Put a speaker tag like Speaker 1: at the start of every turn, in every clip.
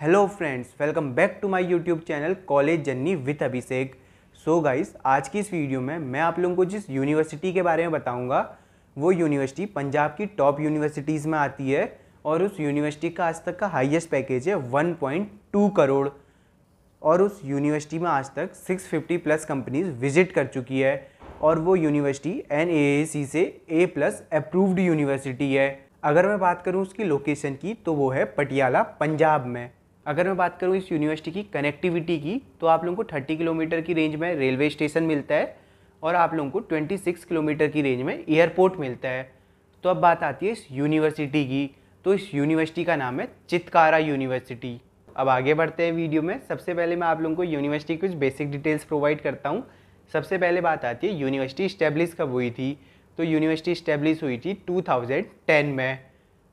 Speaker 1: hello friends welcome back to my YouTube channel college journey with Abhishek so guys आज की इस video में मैं आप लोगों को जिस यूनिवर्सिटी के बारे में बताऊंगा वो यूनिवर्सिटी पंजाब की टॉप यूनिवर्सिटीज़ में आती है और उस यूनिवर्सिटी का आज तक का हाईएस्ट पैकेज है टू करोड़ और उस यूनिवर्सिटी में आज तक सिक्स प्लस कंपनीज विजिट कर चुकी है और वो यूनिवर्सिटी एन से ए प्लस अप्रूव्ड यूनिवर्सिटी है अगर मैं बात करूँ उसकी लोकेशन की तो वो है पटियाला पंजाब में अगर मैं बात करूँ इस यूनिवर्सिटी की कनेक्टिविटी की तो आप लोगों को थर्टी किलोमीटर की रेंज में रेलवे स्टेशन मिलता है और आप लोगों को ट्वेंटी सिक्स किलोमीटर की रेंज में एयरपोर्ट मिलता है तो अब बात आती है इस यूनिवर्सिटी की तो इस यूनिवर्सिटी का नाम है चितकारा यूनिवर्सिटी अब आगे बढ़ते हैं वीडियो में सबसे पहले मैं आप लोगों को यूनिवर्सिटी की कुछ बेसिक डिटेल्स प्रोवाइड करता हूँ सबसे पहले बात आती है यूनिवर्सिटी इस्टेब्लिश कब हुई थी तो यूनिवर्सिटी इस्टेब्लिश हुई थी टू में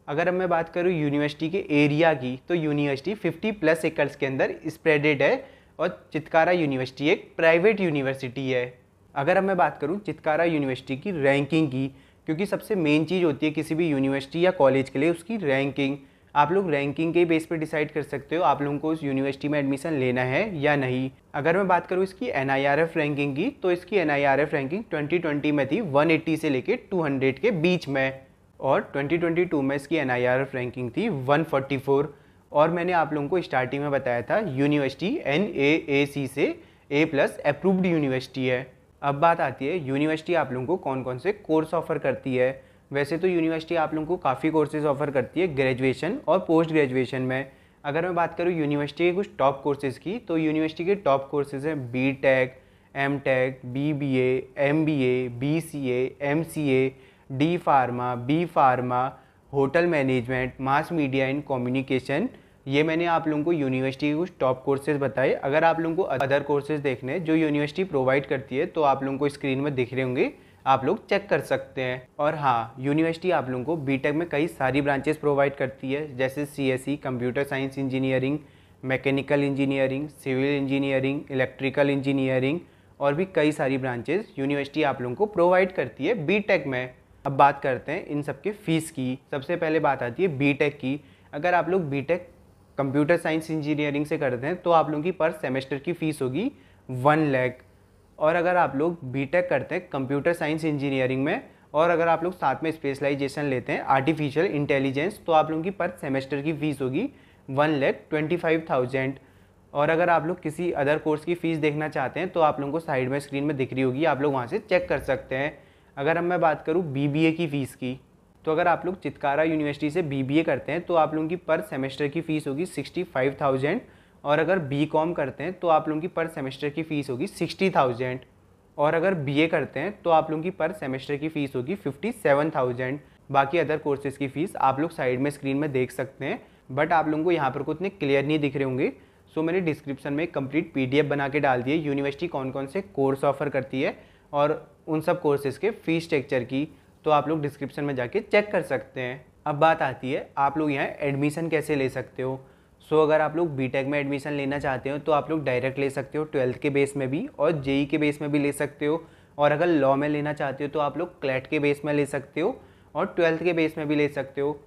Speaker 1: अगर मैं बात करूँ यूनिवर्सिटी के एरिया की तो यूनिवर्सिटी 50 प्लस एकर्स के अंदर स्प्रेडेड है और चितकारा यूनिवर्सिटी एक प्राइवेट यूनिवर्सिटी है अगर मैं बात करूँ चितकारा यूनिवर्सिटी की रैंकिंग की क्योंकि सबसे मेन चीज़ होती है किसी भी यूनिवर्सिटी या कॉलेज के लिए उसकी रैंकिंग आप लोग रैंकिंग के बेस पर डिसाइड कर सकते हो आप लोगों को उस यूनिवर्सिटी में एडमिशन लेना है या नहीं अगर मैं बात करूँ इसकी एन रैंकिंग की तो इसकी एन रैंकिंग 2020 में थी 180 से लेकर 200 के बीच में और 2022 में इसकी एन रैंकिंग थी 144 और मैंने आप लोगों को स्टार्टिंग में बताया था यूनिवर्सिटी एन ए सी से ए प्लस अप्रूव्ड यूनिवर्सिटी है अब बात आती है यूनिवर्सिटी आप लोगों को कौन कौन से कोर्स ऑफर करती है वैसे तो यूनिवर्सिटी आप लोगों को काफ़ी कोर्सेज ऑफर करती है ग्रेजुएशन और पोस्ट ग्रेजुएशन में अगर मैं बात करूँ यूनिवर्सिटी के कुछ टॉप कोर्सेज़ की तो यूनिवर्सिटी के टॉप कोर्सेज़ हैं B tech M tech B B A M B A B C A M C A D pharma B pharma hotel management mass media and communication ये मैंने आप लोगों को university के कुछ टॉप कोर्सेज बताए अगर आप लोगों को अदर कोर्सेज देखने जो यूनिवर्सिटी प्रोवाइड करती है तो आप लोगों को स्क्रीन में दिख रहे होंगे आप लोग चेक कर सकते हैं और हाँ यूनिवर्सिटी आप लोगों को बीटेक में कई सारी ब्रांचेस प्रोवाइड करती है जैसे CSE computer science engineering mechanical engineering civil engineering electrical engineering और भी कई सारी ब्रांचेस यूनिवर्सिटी आप लोगों को प्रोवाइड करती है बीटेक में अब बात करते हैं इन सब के फ़ीस की सबसे पहले बात आती है बीटेक की अगर आप लोग बीटेक कंप्यूटर साइंस इंजीनियरिंग से करते हैं तो आप लोगों की पर सेमेस्टर की फ़ीस होगी वन लैख और अगर आप लोग बीटेक करते हैं कंप्यूटर साइंस इंजीनियरिंग में और अगर आप लोग साथ में स्पेशलाइजेशन लेते हैं आर्टिफिशियल इंटेलिजेंस तो आप लोगों की पर सेमेस्टर की फ़ीस होगी one lakh twenty five thousand और अगर आप लोग किसी अदर कोर्स की फ़ीस देखना चाहते हैं तो आप लोगों को साइड में स्क्रीन में दिख रही होगी आप लोग वहाँ से चेक कर सकते हैं अगर अब मैं बात करूँ बी की फ़ीस की तो अगर आप लोग चितकारा यूनिवर्सिटी से बी करते हैं तो आप लोगों की पर सेमेस्टर की फ़ीस होगी सिक्सटी फाइव थाउजेंड और अगर बी कॉम करते हैं तो आप लोगों की पर सेमेस्टर की फ़ीस होगी सिक्सटी थाउजेंड और अगर बी करते हैं तो आप लोगों की पर सेमेस्टर की फ़ीस होगी फिफ्टी सेवन थाउजेंड बाकी अदर कोर्सेज़ की फ़ीस आप लोग साइड में स्क्रीन में देख सकते हैं बट आप लोगों को यहाँ पर को इतने क्लियर नहीं दिख रहे होंगे सो मैंने डिस्क्रिप्शन में कंप्लीट पीडीएफ बना के डाल दिए यूनिवर्सिटी कौन कौन से कोर्स ऑफर करती है और उन सब कोर्सेज़ के फ़ी स्ट्रक्चर की तो आप लोग डिस्क्रिप्शन में जाके चेक कर सकते हैं अब बात आती है आप लोग यहाँ एडमिशन कैसे ले सकते हो सो अगर आप लोग बी में एडमिशन लेना चाहते हो तो आप लोग डायरेक्ट ले सकते हो ट्वेल्थ के बेस में भी और जेई e के बेस में भी ले सकते हो और अगर लॉ में लेना चाहते हो तो आप लोग क्लैट के बेस में ले सकते हो और ट्वेल्थ के बेस में भी ले सकते हो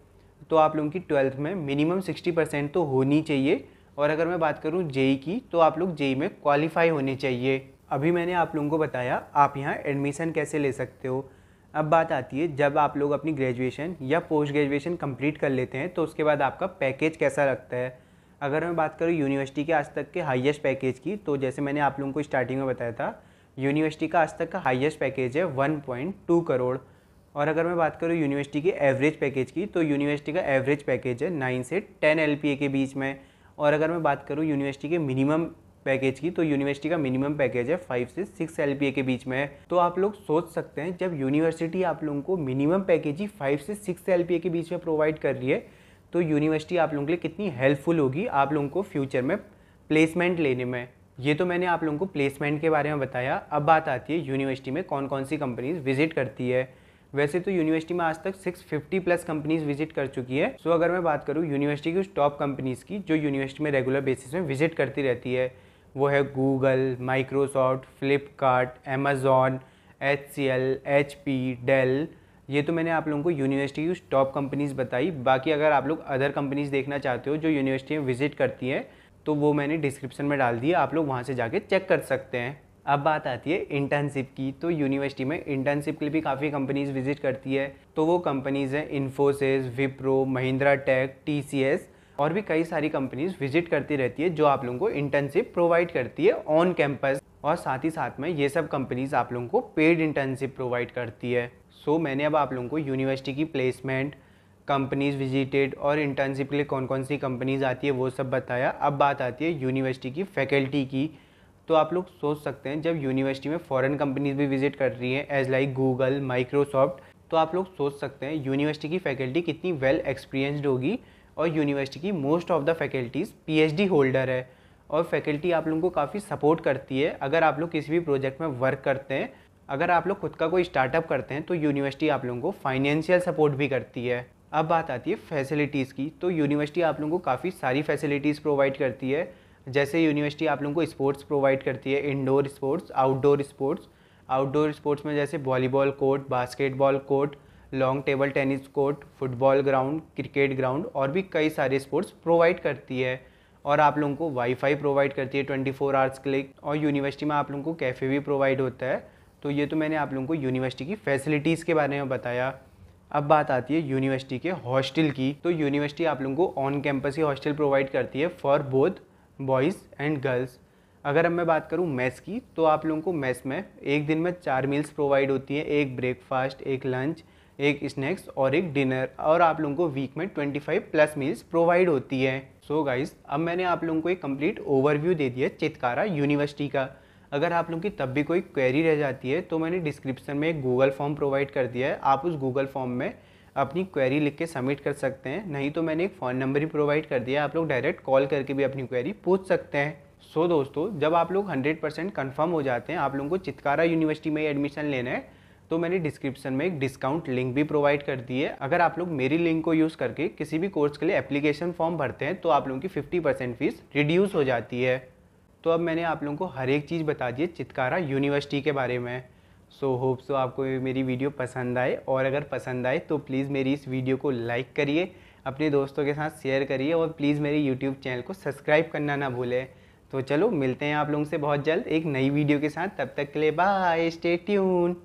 Speaker 1: तो आप लोगों की ट्वेल्थ में मिनिमम सिक्सटी परसेंट तो होनी चाहिए और अगर मैं बात करूँ जेई e की तो आप लोग जेई e में क्वालिफाई होने चाहिए अभी मैंने आप लोगों को बताया आप यहाँ एडमिशन कैसे ले सकते हो अब बात आती है जब आप लोग अपनी ग्रेजुएशन या पोस्ट ग्रेजुएशन कंप्लीट कर लेते हैं तो उसके बाद आपका पैकेज कैसा लगता है अगर मैं बात करूँ यूनिवर्सिटी के आज तक के हाईएस्ट पैकेज की तो जैसे मैंने आप लोगों को स्टार्टिंग में बताया था यूनिवर्सिटी का आज तक का हाइएस्ट पैकेज है वन करोड़ और अगर मैं बात करूँ यूनिवर्सिटी के एवरेज पैकेज की तो यूनिवर्सिटी का एवरेज पैकेज है नाइन से टेन एल के बीच में और अगर मैं बात करूँ यूनिवर्सिटी के मिनिमम पैकेज की तो यूनिवर्सिटी का मिनिमम पैकेज है फाइव से सिक्स एल के बीच में है तो आप लोग सोच सकते हैं जब यूनिवर्सिटी आप लोगों को मिनिमम पैकेज ही फाइव से सिक्स एल के बीच में प्रोवाइड कर रही है तो यूनिवर्सिटी आप लोगों के लिए कितनी हेल्पफुल होगी आप लोगों को फ्यूचर में प्लेसमेंट लेने में ये तो मैंने आप लोगों को प्लेसमेंट के बारे में बताया अब बात आती है यूनिवर्सिटी में कौन कौन सी कंपनीज विजिट करती है वैसे तो यूनिवर्सिटी में आज तक 650 प्लस कंपनीज विजिट कर चुकी है सो अगर मैं बात करूँ यूनिवर्सिटी की उस टॉप कंपनीज़ की जो यूनिवर्सिटी में रेगुलर बेसिस में विजिट करती रहती है वो है Google Microsoft Flipkart Amazon H C L H P Dell ये तो मैंने आप लोगों को यूनिवर्सिटी की टॉप कंपनीज़ बताई बाकी अगर आप लोग अदर कंपनीज़ देखना चाहते हो जो यूनिवर्सिटी में विज़िट करती हैं तो वो मैंने डिस्क्रिप्शन में डाल दिया आप लोग वहाँ से जाके चेक कर सकते हैं अब बात आती है इंटर्नशिप की तो यूनिवर्सिटी में इंटर्नशिप के लिए भी काफ़ी कंपनीज़ विजिट करती है तो वो कंपनीज़ हैं Infosys Wipro Mahindra tech T C S और भी कई सारी कंपनीज विजिट करती रहती है जो आप लोगों को इंटर्नशिप प्रोवाइड करती है ऑन कैंपस और साथ ही साथ में ये सब कंपनीज आप लोगों को पेड इंटर्नशिप प्रोवाइड करती है सो so, मैंने अब आप लोगों को यूनिवर्सिटी की प्लेसमेंट कंपनीज विजिटेड और इंटर्नशिप के लिए कौन कौन सी कंपनीज आती है वो सब बताया अब बात आती है यूनिवर्सिटी की फैकल्टी की तो आप लोग सोच सकते हैं जब यूनिवर्सिटी में फॉरेन कंपनीज भी विजिट कर रही हैं एज लाइक गूगल माइक्रोसॉफ्ट तो आप लोग सोच सकते हैं यूनिवर्सिटी की फैकल्टी कितनी वेल एक्सपीरियंसड होगी और यूनिवर्सिटी की most of the faculties P holder है और फैकल्टी आप लोगों को काफ़ी सपोर्ट करती है अगर आप लोग किसी भी प्रोजेक्ट में वर्क करते हैं अगर आप लोग खुद का कोई स्टार्टअप करते हैं तो यूनिवर्सिटी आप लोगों को फाइनेंशियल सपोर्ट भी करती है अब बात आती है फैसिलिटीज़ की तो यूनिवर्सिटी आप लोगों को काफ़ी सारी फैसिलिटीज़ प्रोवाइड करती है जैसे यूनिवर्सिटी आप लोगों को स्पोर्ट्स प्रोवाइड करती है indoor sports outdoor sports outdoor sports में जैसे volleyball court basketball court long table tennis court football ground cricket ground और भी कई सारे स्पोर्ट्स प्रोवाइड करती है और आप लोगों को वाईफाई प्रोवाइड करती है 24 फोर आवर्स के लिए और यूनिवर्सिटी में आप लोगों को कैफ़े भी प्रोवाइड होता है तो ये तो मैंने आप लोगों को यूनिवर्सिटी की फैसिलिटीज़ के बारे में बताया अब बात आती है यूनिवर्सिटी के हॉस्टल की तो यूनिवर्सिटी आप लोगों को ऑन कैंपस ही हॉस्टल प्रोवाइड करती है for both boys and girls अगर अब मैं बात करूँ मैस की तो आप लोगों को मैथ्स में एक दिन में चार मील्स प्रोवाइड होती हैं एक ब्रेकफास्ट एक लंच एक स्नैक्स और एक डिनर और आप लोगों को वीक में 25 प्लस मील्स प्रोवाइड होती है सो so गाइज अब मैंने आप लोगों को एक कंप्लीट ओवरव्यू दे दिया चितकारा यूनिवर्सिटी का अगर आप लोगों की तब भी कोई क्वेरी रह जाती है तो मैंने डिस्क्रिप्शन में एक गूगल फॉर्म प्रोवाइड कर दिया है आप उस गूगल फॉर्म में अपनी क्वेरी लिख के सबमिट कर सकते हैं नहीं तो मैंने एक फ़ोन नंबर ही प्रोवाइड कर दिया आप लोग डायरेक्ट कॉल करके भी अपनी क्वेरी पूछ सकते हैं सो so दोस्तों जब आप लोग 100% कंफर्म हो जाते हैं आप लोगों को चितकारा यूनिवर्सिटी में एडमिशन लेना है तो मैंने डिस्क्रिप्शन में एक डिस्काउंट लिंक भी प्रोवाइड कर दी है अगर आप लोग मेरी लिंक को यूज़ करके किसी भी कोर्स के लिए एप्लीकेशन फॉर्म भरते हैं तो आप लोगों की फिफ्टी परसेंट फीस रिड्यूस हो जाती है तो अब मैंने आप लोगों को हर एक चीज़ बता दी है चितकारा यूनिवर्सिटी के बारे में सो होप सो आपको मेरी वीडियो पसंद आए और अगर पसंद आए तो प्लीज़ मेरी इस वीडियो को लाइक करिए अपने दोस्तों के साथ शेयर करिए और प्लीज़ मेरे यूट्यूब चैनल को सब्सक्राइब करना ना भूलें तो चलो मिलते हैं आप लोगों से बहुत जल्द एक नई वीडियो के साथ तब तक के लिए बाय स्टे ट्यून